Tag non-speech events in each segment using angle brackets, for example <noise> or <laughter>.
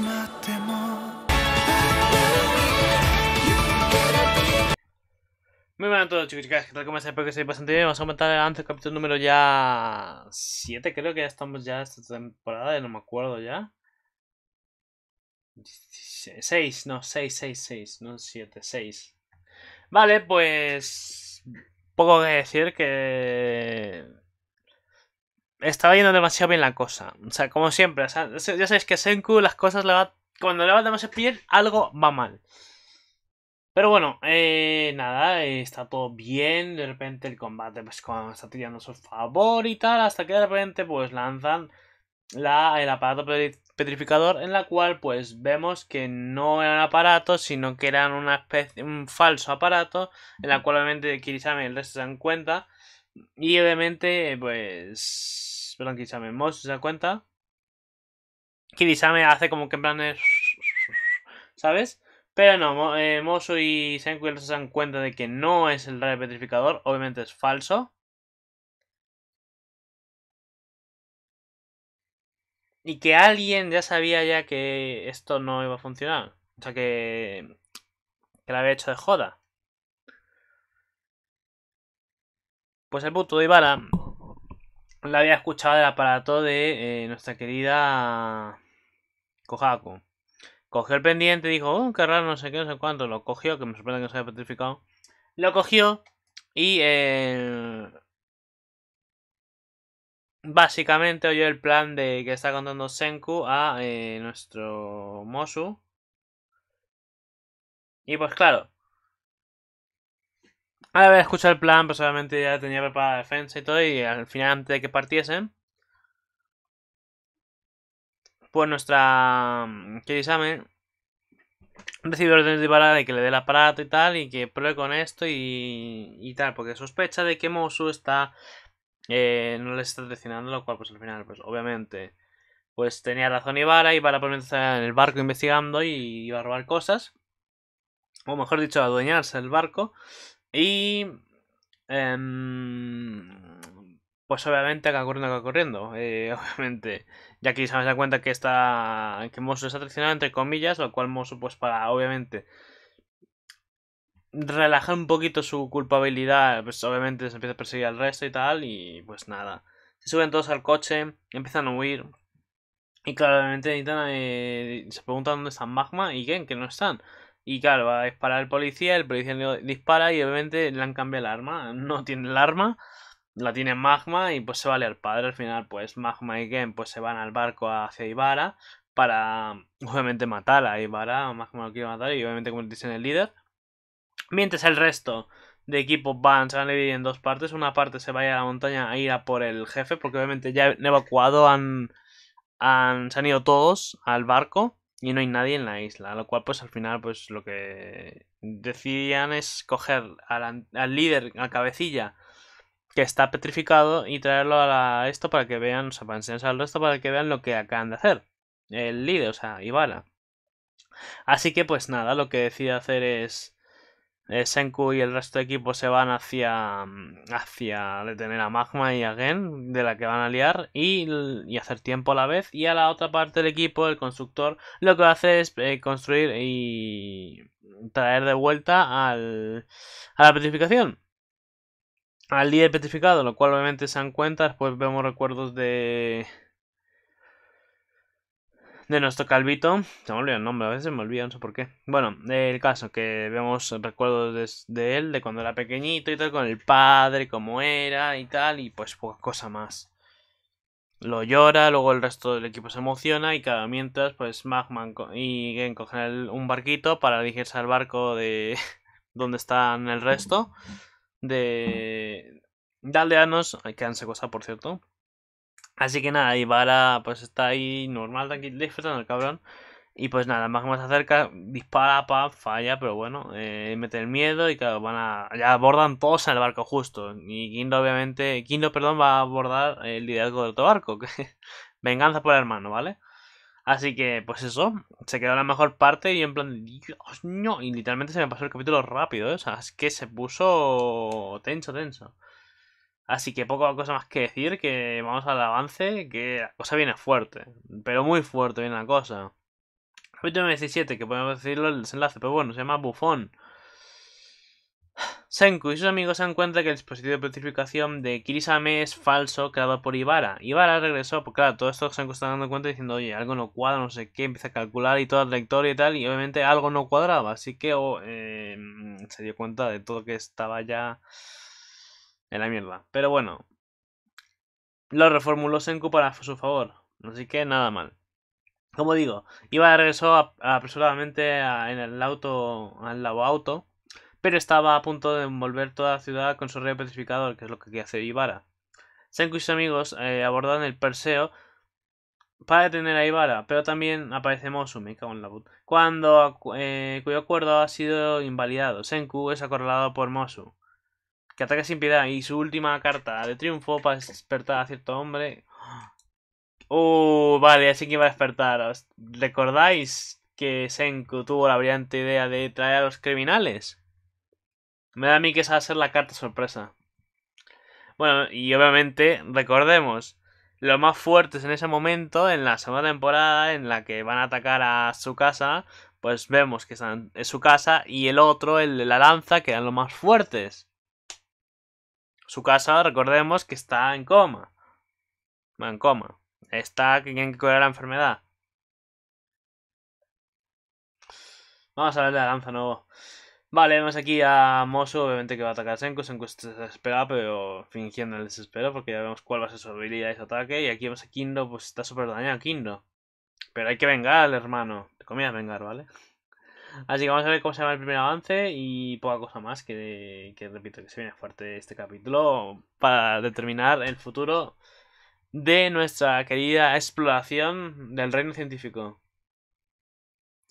Muy buenas a todos chicos chicas, ¿qué tal? ¿Cómo estáis? Espero que estéis bastante bien. Vamos a comentar antes el capítulo número ya 7, creo que ya estamos ya esta temporada, ya no me acuerdo ya. 6, no, 6, 6, 6, no 7, 6. Vale, pues... Poco que decir que estaba yendo demasiado bien la cosa. O sea, como siempre, ya sabéis que Senku las cosas le va... Cuando le va demasiado bien, algo va mal. Pero bueno, eh, nada, eh, está todo bien. De repente el combate pues está tirando a su favor y tal. Hasta que de repente pues lanzan la, el aparato petrificador en la cual pues vemos que no eran aparatos, sino que eran una especie, un falso aparato. En la cual obviamente Kirisame y el resto se dan cuenta. Y obviamente pues que Kisame. Mosu se da cuenta. Kirisame hace como que en plan <laughs> ¿Sabes? Pero no, eh, Mosu y Senku se dan cuenta de que no es el rayo petrificador. Obviamente es falso. Y que alguien ya sabía ya que esto no iba a funcionar. O sea que... Que la había hecho de joda. Pues el puto de Ibarra la había escuchado del aparato de eh, nuestra querida Kohaku. Cogió el pendiente dijo, oh, qué raro, no sé qué, no sé cuánto. Lo cogió, que me sorprende que se haya petrificado. Lo cogió y básicamente oyó el plan de que está contando Senku a eh, nuestro Mosu. Y pues claro, a ver, escuchado el plan, pues obviamente ya tenía preparada la defensa y todo, y al final, antes de que partiesen, pues nuestra mm, Kirisame recibió órdenes de Ivara de que le dé el aparato y tal, y que pruebe con esto y, y tal, porque sospecha de que Mosu está. Eh, no le está traicionando, lo cual, pues al final, pues obviamente, pues tenía razón Ibarra, Ibarra para estaba en el barco investigando y iba a robar cosas, o mejor dicho, a adueñarse el barco y. Em, pues obviamente acá corriendo, acá corriendo. Eh, <laughs> obviamente. Ya que se me da cuenta que está. que Mosu está traicionado entre comillas. Lo cual Mosu, pues para, obviamente. Relajar un poquito su culpabilidad. Pues obviamente se empieza a perseguir al resto y tal. Y pues nada. Se suben todos al coche. Empiezan a huir. Y claramente necesitan. Eh, se preguntan dónde están Magma y Gen, que no están. Y claro, va a disparar el policía, el policía dispara y obviamente le han cambiado el arma. <laughs> No tiene el arma, la tiene Magma y pues se vale al padre. Al final, pues Magma y Ken pues se van al barco hacia Ivara para <laughs> obviamente matar a Ibarra. Magma lo quiere matar y obviamente convertirse en el líder. Mientras el resto de equipos van, se van a dividir en dos partes. Una parte se va a ir a la montaña a ir a por el jefe porque obviamente ya han evacuado, han, han, se han ido todos al barco y no hay nadie en la isla, lo cual pues al final pues lo que decidían es coger al, líder, al cabecilla que está petrificado y traerlo a, esto para que vean, o sea, para al resto para que vean lo que acaban de hacer, el líder, o sea, Ibala. Así que pues nada, lo que decide hacer es eh, Senku y el resto del equipo se van hacia, mm, hacia detener a Magma y a Gen, de la que van a liar, y, hacer tiempo a la vez. Y a la otra parte del equipo, el constructor, lo que va a hacer es eh, construir y traer de vuelta al, a la petrificación. Al líder petrificado, lo cual obviamente se dan cuenta. Después vemos recuerdos de, de nuestro calvito. Se me olvida el nombre, a veces me olvida, no sé por qué. Bueno, el caso que vemos recuerdos de, él, de cuando era pequeñito y tal, con el padre, cómo era y tal, y pues poca cosa más. Lo llora, luego el resto del equipo se emociona y cada mientras pues Magman y Gen cogen un barquito para dirigirse al barco de <laughs> donde están el resto de, de aldeanos que han cosa por cierto Así que nada, y pues está ahí normal, tranquilo, disfrutando el cabrón. Y pues nada, más que más acerca, dispara, pa, falla, pero bueno, eh, mete el miedo y claro, van a. Ya abordan todos en el barco justo. Y Kindo, obviamente. Kindo, perdón, va a abordar el liderazgo de otro barco. <laughs> venganza por el hermano, ¿vale? Así que, pues eso, se quedó la mejor parte y en plan, Dios mío, y literalmente se me pasó el capítulo rápido, ¿eh? o sea, es que se puso tenso, tenso. Así que poca cosa más que decir, que vamos al avance, que la cosa viene fuerte, pero muy fuerte viene la cosa. Capítulo 17, que podemos decirlo el desenlace, pero bueno, se llama Bufón. Senku y sus amigos se dan cuenta que el dispositivo de petrificación de Kirisame es falso, creado por Ibara. Ibara regresó, porque claro, todo esto Senku está dando cuenta diciendo, oye, algo no cuadra, no sé qué, empieza a calcular y toda la trayectoria y tal, y obviamente algo no cuadraba, así que oh, eh, se dio cuenta de todo que estaba ya en la mierda. Pero bueno, lo reformuló Senku para su favor, así que nada mal. Como digo, iba regresó apresuradamente en el auto, al lado auto, pero estaba a punto de envolver toda la ciudad con su rey petrificador, que es lo que hace hacer Ibarra. Senku y sus amigos eh, abordan el Perseo para detener a Ibarra, pero también aparece cago en la Cuando, eh, cuyo acuerdo ha sido invalidado. Senku es acorralado por Mosu que ataca sin piedad y su última carta de triunfo para despertar a cierto hombre. Oh, vale, así que iba a despertar. ¿Recordáis que Senku tuvo la brillante idea de traer a los criminales? Me da a mí que esa va a ser la carta sorpresa. Bueno, y obviamente, recordemos, los más fuertes en ese momento, en la segunda temporada, en la que van a atacar a su casa, pues vemos que están en su casa y el otro, el de la lanza, que eran los más fuertes. Su casa, recordemos que está en coma. Bueno, en coma. Está que tiene que curar la enfermedad. Vamos a ver la lanza nuevo. Vale, vemos aquí a Mosu, obviamente que va a atacar a Senku. Senku se pero fingiendo el desespero, porque ya vemos cuál va a ser su habilidad y ataque. Y aquí vemos a Kindo, pues está súper dañado Kindo. Pero hay que vengar hermano. Te comías vengar, ¿vale? Así que vamos a ver cómo se llama el primer avance y poca cosa más que, que repito que se viene fuerte este capítulo para determinar el futuro de nuestra querida exploración del reino científico.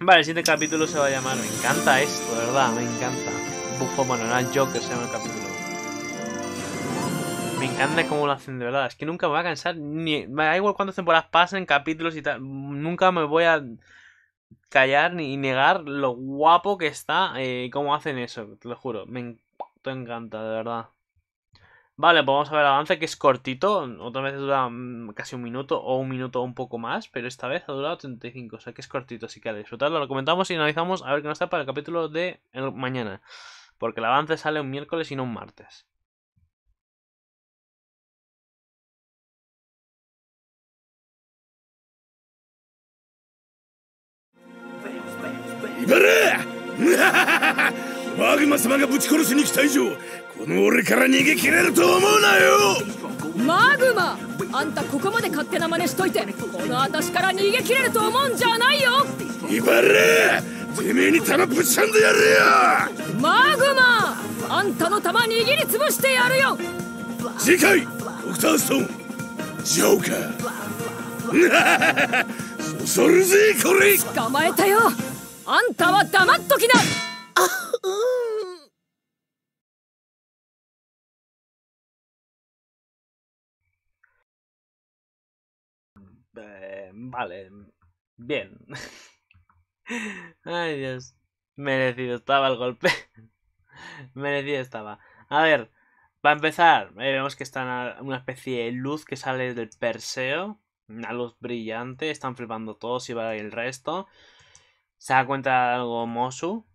Vale, el siguiente capítulo se va a llamar. Me encanta esto, de verdad, me encanta. Bufo, bueno, no Joker se llama el capítulo. Me encanta cómo lo hacen, de verdad. Es que nunca me va a cansar. Ni, me da igual cuántas temporadas pasen, capítulos y tal. Nunca me voy a callar ni negar lo guapo que está Y eh, cómo hacen eso, te lo juro. Me encanta, de verdad. Vale, pues vamos a ver el avance que es cortito. Otra vez dura mm, casi un minuto o un minuto o un poco más, pero esta vez ha durado 35, o sea que es cortito, así que a disfrutarlo. Lo comentamos y analizamos a ver qué nos da para el capítulo de mañana. Porque el avance sale un miércoles y no un martes. イバらマグマ様がぶち殺しに来た以上この俺から逃げ切れると思うなよマグマあんたここまで勝手な真似しといてこの私から逃げ切れると思うんじゃないよイバれてめえに玉ぶちゃんでやるよマグマあんたの玉握りつぶしてやるよ次回ドクターストーンジョーカーそそ <laughs> るぜこれ捕まえたよあんたは黙っときな <laughs> eh, vale, bien. <laughs> Ay Dios, merecido estaba el golpe. <laughs> merecido estaba. A ver, para empezar, eh, vemos que está una especie de luz que sale del Perseo. Una luz brillante, están flipando todos y va el resto se da cuenta algo Mosu.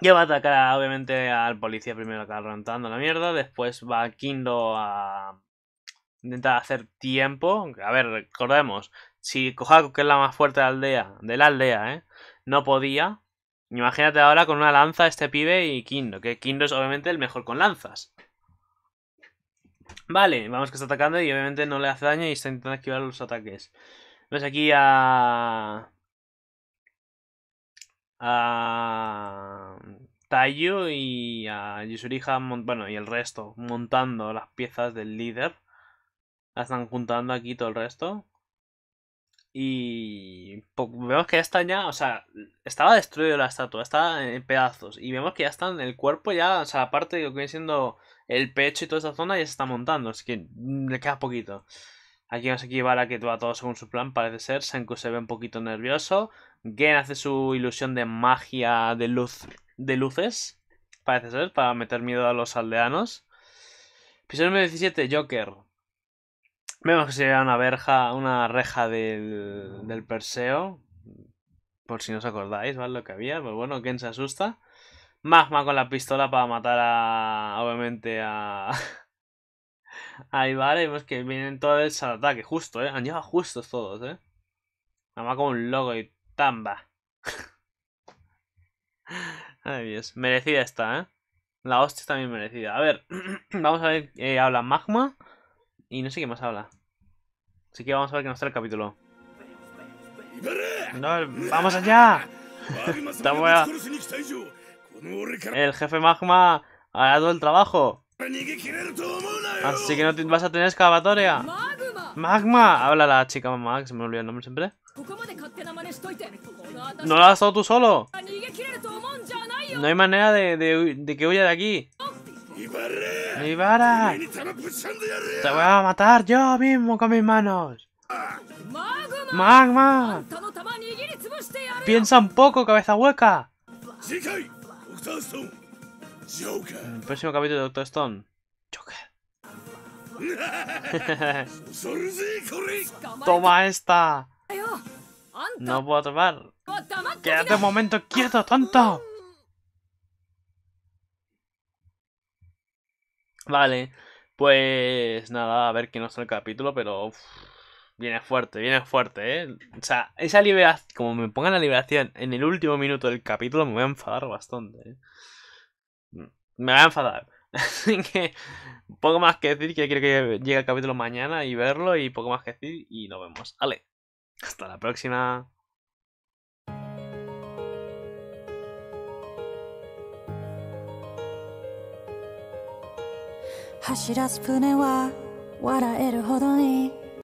Que va a atacar obviamente al policía primero que arrancando la mierda. Después va Kindo a intentar hacer tiempo. A ver, recordemos, si Kohaku, que es la más fuerte de la aldea, de la aldea, ¿eh? no podía. Imagínate ahora con una lanza este pibe y Kindo, que Kindo es obviamente el mejor con lanzas. Vale, vamos que está atacando y obviamente no le hace daño y está intentando esquivar los ataques. Ves aquí a a Tayo y a Yusuriha, bueno, y el resto, montando las piezas del líder. La están juntando aquí todo el resto. Y vemos que ya está ya, o sea, estaba destruida la estatua, estaba en pedazos. Y vemos que ya está el cuerpo, ya, o sea, aparte de lo que viene siendo el pecho y toda esa zona, ya se está montando. Así que mm, le queda poquito. Aquí nos equivale a que va todo según su plan, parece ser. Senku se ve un poquito nervioso. Gen hace su ilusión de magia de luz de luces, parece ser, para meter miedo a los aldeanos. Episodio número 17, Joker. Vemos que sería una verja, una reja del, del Perseo. Por si no os acordáis, ¿vale? Lo que había. Pues bueno, Gen se asusta. Magma con la pistola para matar a. Obviamente a. Ahí va, vemos pues que vienen todos al ataque, justo, ¿eh? Han llegado justos todos, ¿eh? más como un logo y tamba. <laughs> Ay, Dios. Merecida está, ¿eh? La hostia está bien merecida. A ver, <clears throat> vamos a ver. Eh, habla Magma. Y no sé qué más habla. Así que vamos a ver qué nos trae el capítulo. No, ¡Vamos allá! <laughs> el jefe Magma ha dado el trabajo. Así que no vas a tener excavatoria. Magma. Habla la chica mamá, que se me olvidó el nombre siempre. No lo has dado tú solo. No hay manera de, que huya de aquí. ¡Te voy a matar yo mismo con mis manos! ¡Magma! Este ¡Piensa un poco, cabeza hueca! El próximo capítulo de Doctor Stone. Joker. <laughs> Toma esta. No puedo tomar. Quédate un momento quieto, tonto. Vale, pues nada, a ver qué nos trae el capítulo, pero viene fuerte, viene fuerte, ¿eh? O sea, esa liberación, como me pongan la liberación en el último minuto del capítulo, me voy a enfadar bastante, ¿eh? me va a enfadar. <laughs> Así que poco más que decir, que quiero que llegue el capítulo mañana y verlo y poco más que decir y nos vemos. ¡ale! hasta la próxima.